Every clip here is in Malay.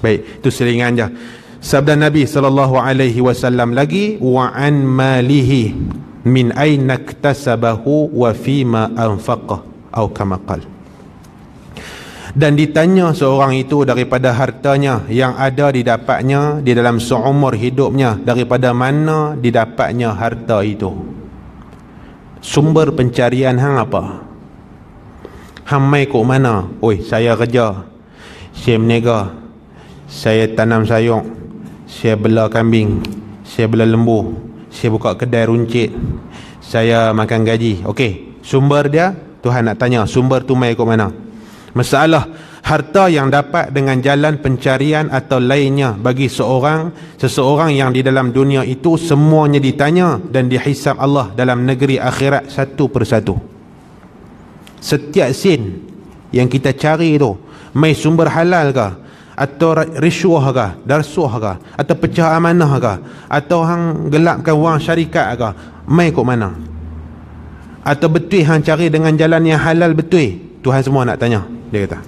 Baik, itu selingan je. Sabda Nabi sallallahu alaihi wasallam lagi wa an malihi min aina iktasabahu wa fi ma anfaqa atau kama qal. Dan ditanya seorang itu daripada hartanya yang ada didapatnya di dalam seumur hidupnya daripada mana didapatnya harta itu. Sumber pencarian hang apa? Hang mai ke mana? Oi, saya kerja. Saya berniaga saya tanam sayur saya bela kambing saya bela lembu saya buka kedai runcit saya makan gaji okey sumber dia Tuhan nak tanya sumber tu mai ikut mana masalah harta yang dapat dengan jalan pencarian atau lainnya bagi seorang seseorang yang di dalam dunia itu semuanya ditanya dan dihisap Allah dalam negeri akhirat satu persatu setiap sin yang kita cari tu mai sumber halal ke atau risuah ke darsuah ke atau pecah amanah ke atau hang gelapkan wang syarikat ke mai kok mana atau betul hang cari dengan jalan yang halal betul Tuhan semua nak tanya dia kata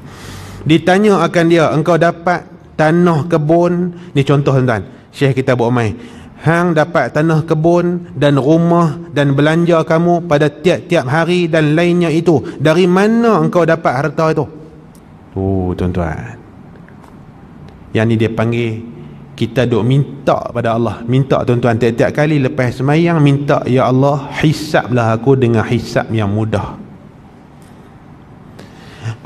ditanya akan dia engkau dapat tanah kebun ni contoh tuan-tuan syekh kita buat mai hang dapat tanah kebun dan rumah dan belanja kamu pada tiap-tiap hari dan lainnya itu dari mana engkau dapat harta itu oh tuan-tuan yang ni dia panggil kita duk minta pada Allah minta tuan-tuan tiap-tiap kali lepas semayang minta ya Allah hisablah aku dengan hisap yang mudah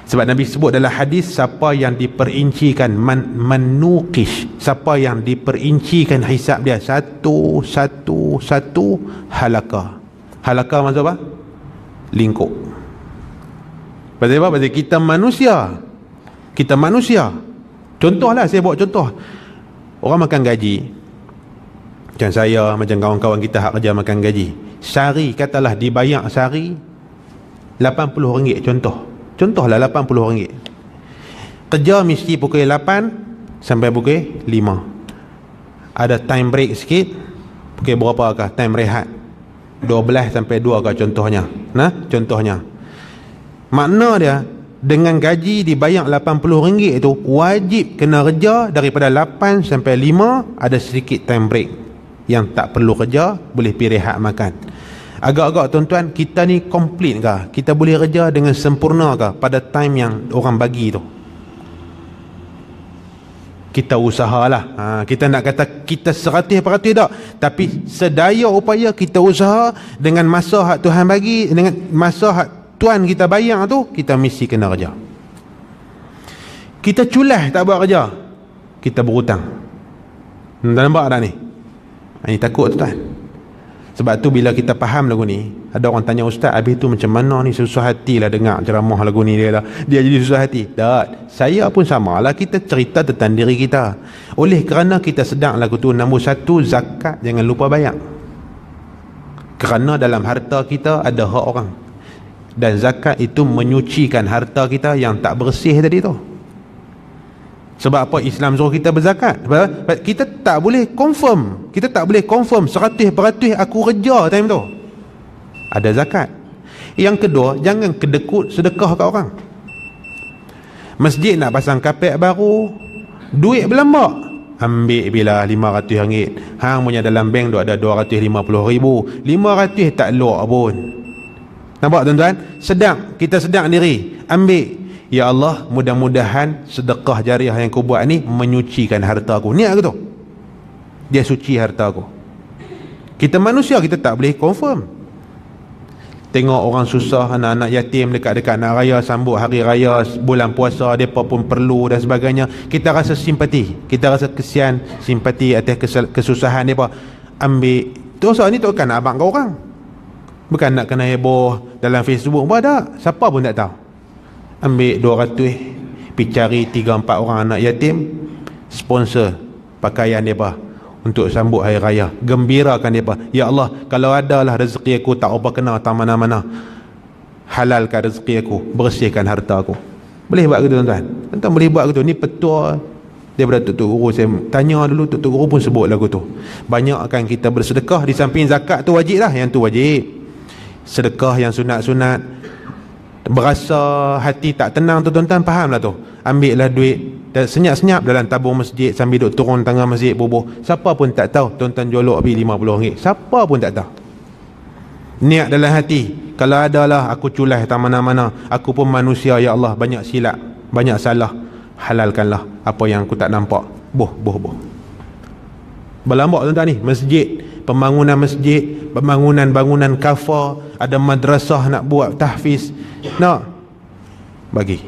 sebab Nabi sebut dalam hadis siapa yang diperincikan man, menukish siapa yang diperincikan hisap dia satu satu satu halaka halaka maksud apa? lingkup pasal apa? pasal kita manusia kita manusia Contohlah saya buat contoh. Orang makan gaji. Macam saya, macam kawan-kawan kita hak kerja makan gaji. Sari katalah dibayar sehari RM80 contoh. Contohlah RM80. Kerja mesti pukul 8 sampai pukul 5. Ada time break sikit. Pukul berapa kah time rehat? 12 sampai 2 kah contohnya. Nah, contohnya. Makna dia dengan gaji dibayar RM80 itu wajib kena kerja daripada 8 sampai 5 ada sedikit time break yang tak perlu kerja boleh pergi rehat makan agak-agak tuan-tuan kita ni complete kah kita boleh kerja dengan sempurna kah pada time yang orang bagi tu kita usahalah ha, kita nak kata kita seratih peratih tak tapi sedaya upaya kita usaha dengan masa hak Tuhan bagi dengan masa hak tuan kita bayang tu kita mesti kena kerja kita culah tak buat kerja kita berhutang tak nampak tak ni ini ah, takut tu tuan sebab tu bila kita faham lagu ni ada orang tanya ustaz habis tu macam mana ni susah hati lah dengar ceramah lagu ni dia, lah. dia jadi susah hati tak saya pun sama lah kita cerita tentang diri kita oleh kerana kita sedang lagu tu nombor satu zakat jangan lupa bayar kerana dalam harta kita ada hak orang dan zakat itu menyucikan harta kita yang tak bersih tadi tu sebab apa Islam suruh kita berzakat kita tak boleh confirm kita tak boleh confirm 100% aku kerja time tu ada zakat yang kedua jangan kedekut sedekah kat orang masjid nak pasang kapek baru duit berlambak ambil bila 500 ringgit hang punya dalam bank tu ada 250 ribu 500 tak luak pun Nampak tuan-tuan? Sedang. Kita sedang diri. Ambil. Ya Allah, mudah-mudahan sedekah jariah yang aku buat ni menyucikan harta aku. Niat aku tu. Dia suci harta aku. Kita manusia, kita tak boleh confirm. Tengok orang susah, anak-anak yatim dekat-dekat nak raya, sambut hari raya, bulan puasa, mereka pun perlu dan sebagainya. Kita rasa simpati. Kita rasa kesian, simpati atas kesusahan mereka. Ambil. tuan-tuan ni tu kan abang kau orang. Bukan nak kena heboh dalam Facebook pun ada. Siapa pun tak tahu. Ambil 200 eh. Pergi cari 3-4 orang anak yatim. Sponsor pakaian bah Untuk sambut hari raya. Gembirakan bah Ya Allah, kalau ada lah rezeki aku tak apa kena tak mana-mana. Halalkan rezeki aku. Bersihkan harta aku. Boleh buat gitu tuan-tuan. tuan boleh buat gitu. Ni petua dia Tok Tok Guru saya tanya dulu Tok Tok Guru pun sebut lagu tu banyakkan kita bersedekah di samping zakat tu wajib lah yang tu wajib sedekah yang sunat-sunat berasa hati tak tenang tu tuan-tuan lah tu Ambil lah duit dan senyap-senyap dalam tabung masjid sambil duduk turun tengah masjid bubuh siapa pun tak tahu tuan-tuan jolok bi 50 ringgit siapa pun tak tahu niat dalam hati kalau adalah aku culai tak mana-mana aku pun manusia ya Allah banyak silap banyak salah halalkanlah apa yang aku tak nampak boh boh boh berlambak tuan-tuan ni masjid pembangunan masjid pembangunan-bangunan kafar ada madrasah nak buat tahfiz nak bagi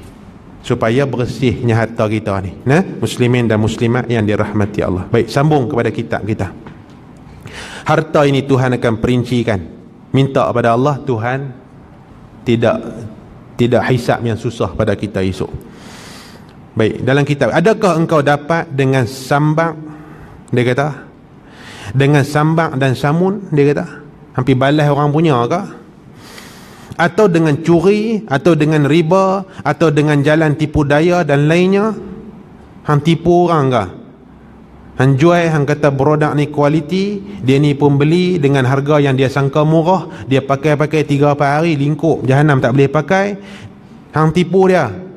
supaya bersihnya harta kita ni nah muslimin dan muslimat yang dirahmati Allah baik sambung kepada kitab kita harta ini Tuhan akan perincikan minta kepada Allah Tuhan tidak tidak hisap yang susah pada kita esok baik dalam kitab adakah engkau dapat dengan sambak dia kata dengan sambak dan samun dia kata hampir balas orang punya ke atau dengan curi atau dengan riba atau dengan jalan tipu daya dan lainnya hang tipu orang ke hang jual hang kata produk ni kualiti dia ni pun beli dengan harga yang dia sangka murah dia pakai-pakai 3-4 hari lingkup jahanam tak boleh pakai hang tipu dia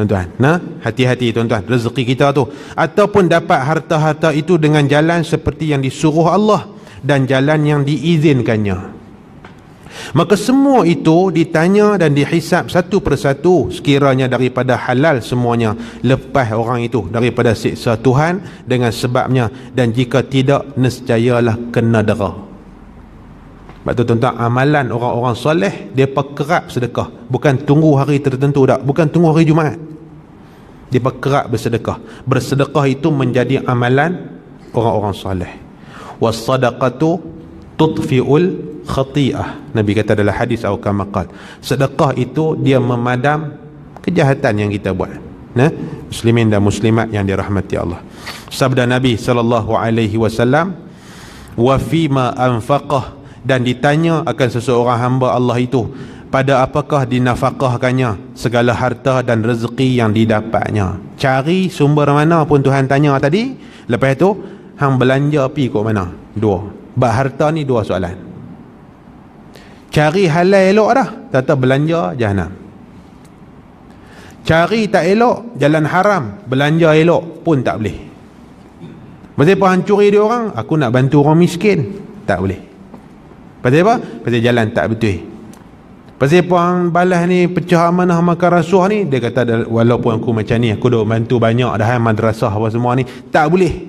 tuan-tuan. Nah, hati-hati tuan-tuan, rezeki kita tu ataupun dapat harta-harta itu dengan jalan seperti yang disuruh Allah dan jalan yang diizinkannya. Maka semua itu ditanya dan dihisap satu persatu sekiranya daripada halal semuanya lepas orang itu daripada siksa Tuhan dengan sebabnya dan jika tidak nescayalah kena dera. Sebab tu tuan-tuan amalan orang-orang soleh dia kerap sedekah bukan tunggu hari tertentu dak bukan tunggu hari Jumaat. Mereka kerap bersedekah Bersedekah itu menjadi amalan Orang-orang salih Wassadaqatu tutfi'ul khati'ah Nabi kata dalam hadis Al-Kamakal Sedekah itu dia memadam Kejahatan yang kita buat nah? Muslimin dan muslimat yang dirahmati Allah Sabda Nabi SAW Wafima anfaqah Dan ditanya akan seseorang hamba Allah itu pada apakah dinafakahkannya segala harta dan rezeki yang didapatnya cari sumber mana pun Tuhan tanya tadi lepas itu hang belanja pi kok mana dua bak harta ni dua soalan cari halal elok dah tata belanja jahanam cari tak elok jalan haram belanja elok pun tak boleh pasal apa hancuri dia orang aku nak bantu orang miskin tak boleh pasal apa pasal jalan tak betul Pasti puan balas ni pecah amanah makan rasuah ni dia kata walaupun aku macam ni aku dah bantu banyak dah madrasah apa semua ni tak boleh.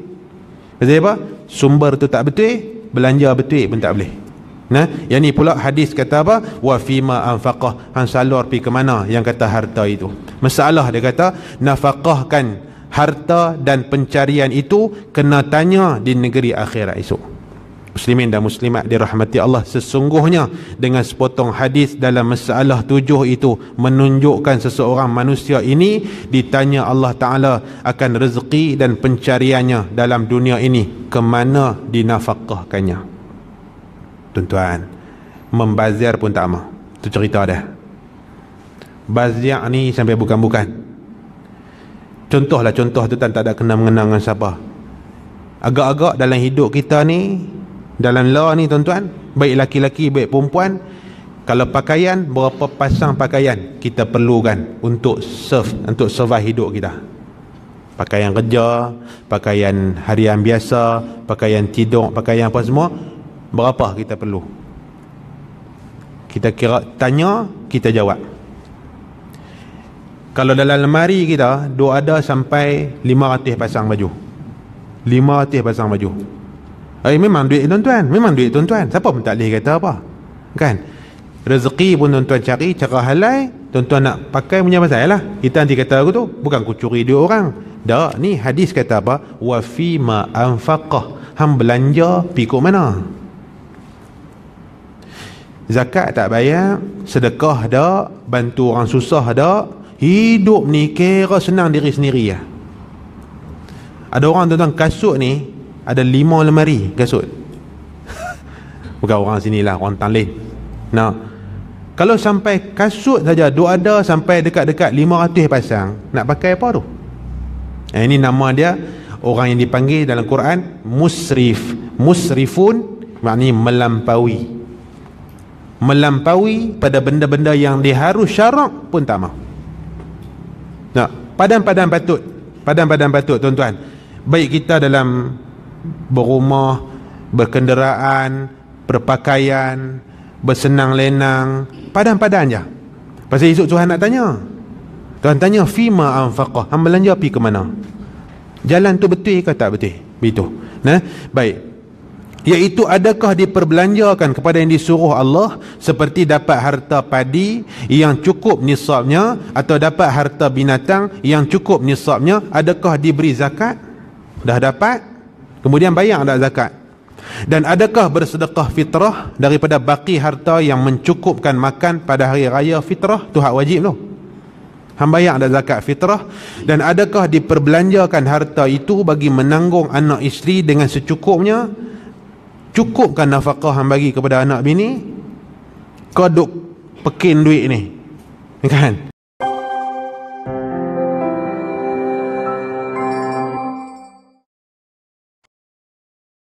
Pasal apa? Sumber tu tak betul, belanja betul pun tak boleh. Nah, yang ni pula hadis kata apa? Wa fima anfaqah hang salur pi ke mana yang kata harta itu. Masalah dia kata nafaqahkan harta dan pencarian itu kena tanya di negeri akhirat esok muslimin dan muslimat dirahmati Allah sesungguhnya dengan sepotong hadis dalam masalah tujuh itu menunjukkan seseorang manusia ini ditanya Allah Ta'ala akan rezeki dan pencariannya dalam dunia ini kemana dinafkahkannya tuan-tuan membazir pun tak mah tu cerita dia bazir ni sampai bukan-bukan contohlah contoh tu tak ada kena mengenang dengan siapa agak-agak dalam hidup kita ni dalam law ni tuan-tuan baik laki-laki baik perempuan kalau pakaian berapa pasang pakaian kita perlukan untuk serve untuk survive hidup kita pakaian kerja pakaian harian biasa pakaian tidur pakaian apa semua berapa kita perlu kita kira tanya kita jawab kalau dalam lemari kita dua ada sampai lima 500 pasang baju lima 500 pasang baju Eh memang duit tuan-tuan Memang duit tuan-tuan Siapa pun tak boleh kata apa Kan Rezeki pun tuan-tuan cari Cara halai Tuan-tuan nak pakai punya pasal lah Kita nanti kata aku tu Bukan aku curi dua orang Dah ni hadis kata apa Wa fi ma anfaqah Ham belanja pikuk mana Zakat tak bayar Sedekah dah Bantu orang susah dah Hidup ni kira senang diri sendiri lah ada orang tuan-tuan kasut ni ada lima lemari kasut bukan orang sini lah orang tanlin nah kalau sampai kasut saja dua ada sampai dekat-dekat lima 500 pasang nak pakai apa tu eh, ini nama dia orang yang dipanggil dalam Quran musrif musrifun maknanya melampaui melampaui pada benda-benda yang diharus syarak pun tak mahu nah padan-padan patut padan-padan patut tuan-tuan baik kita dalam berumah, berkenderaan, berpakaian, bersenang lenang, padan-padan je. Pasal esok Tuhan nak tanya. Tuhan tanya fi ma anfaqah, hang belanja pi ke mana? Jalan tu betul ke tak betul? Begitu. Nah, baik. Iaitu adakah diperbelanjakan kepada yang disuruh Allah seperti dapat harta padi yang cukup nisabnya atau dapat harta binatang yang cukup nisabnya adakah diberi zakat? Dah dapat? Kemudian bayar tak zakat? Dan adakah bersedekah fitrah daripada baki harta yang mencukupkan makan pada hari raya fitrah? Itu hak wajib tu. Hamba yang ada zakat fitrah dan adakah diperbelanjakan harta itu bagi menanggung anak isteri dengan secukupnya cukupkan nafkah hamba bagi kepada anak bini kau duk pekin duit ni kan